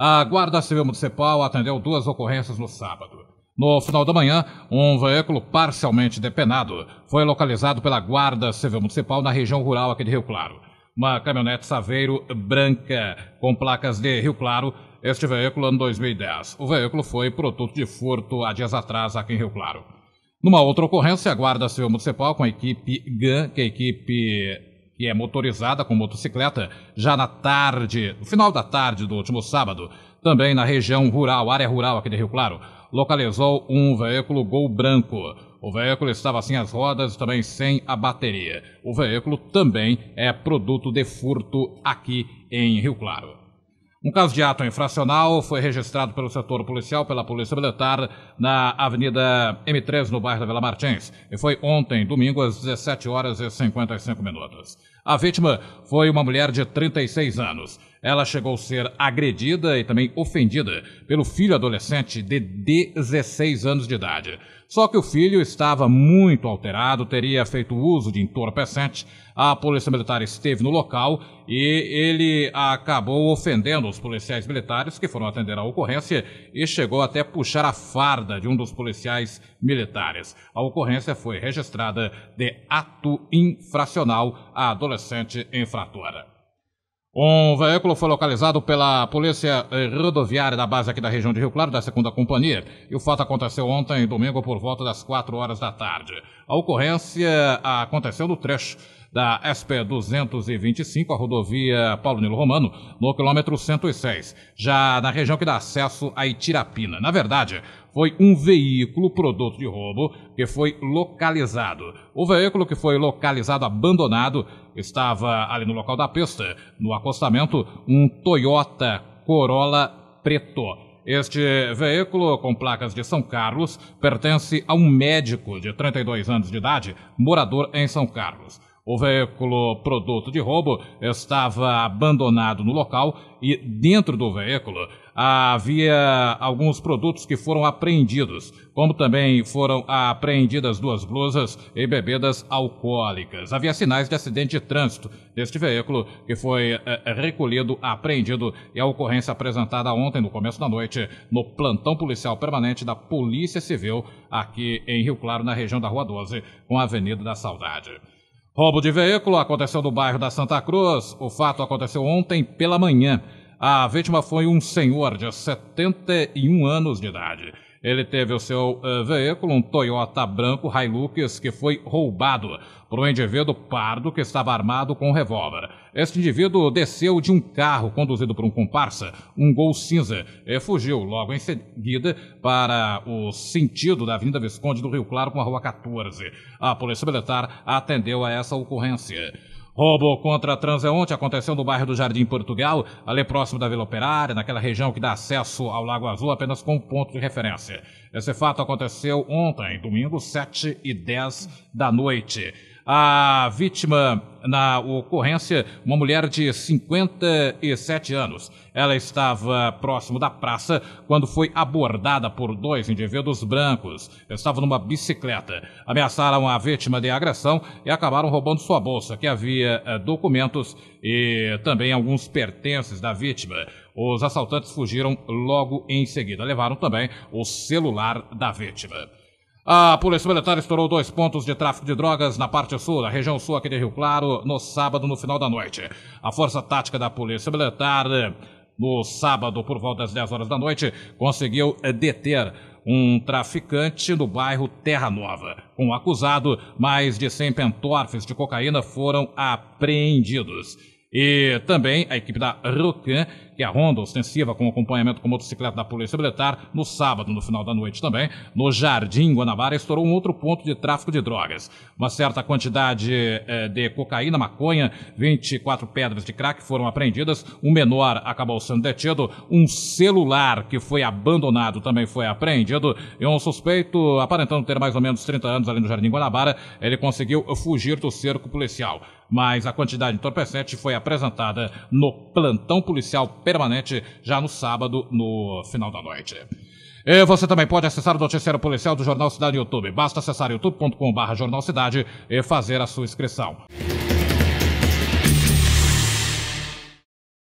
A Guarda Civil Municipal atendeu duas ocorrências no sábado. No final da manhã, um veículo parcialmente depenado foi localizado pela Guarda Civil Municipal na região rural aqui de Rio Claro. Uma caminhonete Saveiro branca com placas de Rio Claro este veículo ano 2010. O veículo foi produto de furto há dias atrás aqui em Rio Claro. Numa outra ocorrência, a Guarda Civil Municipal, com a equipe GAN, que é a equipe que é motorizada com motocicleta, já na tarde, no final da tarde do último sábado, também na região rural, área rural aqui de Rio Claro, localizou um veículo Gol branco. O veículo estava sem as rodas e também sem a bateria. O veículo também é produto de furto aqui em Rio Claro. Um caso de ato infracional foi registrado pelo setor policial pela Polícia Militar na Avenida M3, no bairro da Vila Martins, e foi ontem, domingo, às 17 horas e 55 minutos. A vítima foi uma mulher de 36 anos. Ela chegou a ser agredida e também ofendida pelo filho adolescente de 16 anos de idade. Só que o filho estava muito alterado, teria feito uso de entorpecente. A polícia militar esteve no local e ele acabou ofendendo os policiais militares que foram atender a ocorrência e chegou até puxar a farda de um dos policiais militares. A ocorrência foi registrada de ato infracional à adolescente infratora. Um veículo foi localizado pela Polícia eh, Rodoviária da base aqui da região de Rio Claro, da segunda companhia, e o fato aconteceu ontem, domingo, por volta das 4 horas da tarde. A ocorrência aconteceu no trecho da SP 225, a rodovia Paulo Nilo Romano, no quilômetro 106, já na região que dá acesso a Itirapina. Na verdade, foi um veículo produto de roubo que foi localizado. O veículo que foi localizado abandonado estava ali no local da pista, no acostamento, um Toyota Corolla preto. Este veículo, com placas de São Carlos, pertence a um médico de 32 anos de idade, morador em São Carlos. O veículo produto de roubo estava abandonado no local e dentro do veículo havia alguns produtos que foram apreendidos, como também foram apreendidas duas blusas e bebidas alcoólicas. Havia sinais de acidente de trânsito deste veículo que foi eh, eh, recolhido, apreendido e a ocorrência apresentada ontem no começo da noite no plantão policial permanente da Polícia Civil aqui em Rio Claro, na região da Rua 12, com a Avenida da Saudade. Roubo de veículo aconteceu no bairro da Santa Cruz. O fato aconteceu ontem pela manhã. A vítima foi um senhor de 71 anos de idade. Ele teve o seu uh, veículo, um Toyota branco Hilux, que foi roubado por um indivíduo pardo que estava armado com um revólver. Este indivíduo desceu de um carro conduzido por um comparsa, um gol cinza, e fugiu logo em seguida para o sentido da Avenida Visconde do Rio Claro com a Rua 14. A Polícia Militar atendeu a essa ocorrência. Roubo contra transeunte aconteceu no bairro do Jardim Portugal, ali próximo da Vila Operária, naquela região que dá acesso ao Lago Azul apenas com um ponto de referência. Esse fato aconteceu ontem, domingo, 7 e 10 da noite. A vítima na ocorrência uma mulher de 57 anos. Ela estava próximo da praça quando foi abordada por dois indivíduos brancos. Estavam numa bicicleta. Ameaçaram a vítima de agressão e acabaram roubando sua bolsa, que havia eh, documentos e também alguns pertences da vítima. Os assaltantes fugiram logo em seguida. Levaram também o celular da vítima. A Polícia Militar estourou dois pontos de tráfico de drogas na parte sul, da região sul aqui de Rio Claro, no sábado, no final da noite. A Força Tática da Polícia Militar, no sábado, por volta das 10 horas da noite, conseguiu deter um traficante no bairro Terra Nova. Com o acusado, mais de 100 pentorfes de cocaína foram apreendidos. E também a equipe da Rocan, que é a ronda ostensiva com acompanhamento com motocicleta da Polícia Militar, no sábado, no final da noite também, no Jardim Guanabara, estourou um outro ponto de tráfico de drogas. Uma certa quantidade eh, de cocaína, maconha, 24 pedras de crack foram apreendidas, um menor acabou sendo detido, um celular que foi abandonado também foi apreendido, e um suspeito, aparentando ter mais ou menos 30 anos ali no Jardim Guanabara, ele conseguiu fugir do cerco policial mas a quantidade entorpecente foi apresentada no plantão policial permanente já no sábado, no final da noite. E você também pode acessar o noticiário policial do Jornal Cidade no YouTube. Basta acessar youtubecom jornalcidade e fazer a sua inscrição.